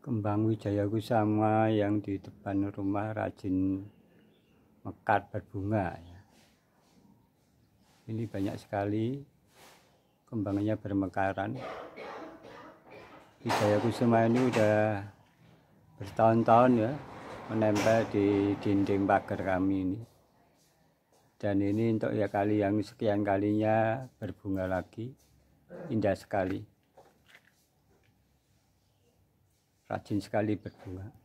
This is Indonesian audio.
kembang wijayaku sama yang di depan rumah rajin mekar berbunga ya. ini banyak sekali kembangnya bermekaran wijayaku sama ini udah bertahun-tahun ya menempel di dinding pagar kami ini dan ini untuk ya kali yang sekian kalinya berbunga lagi indah sekali rajin sekali berbunga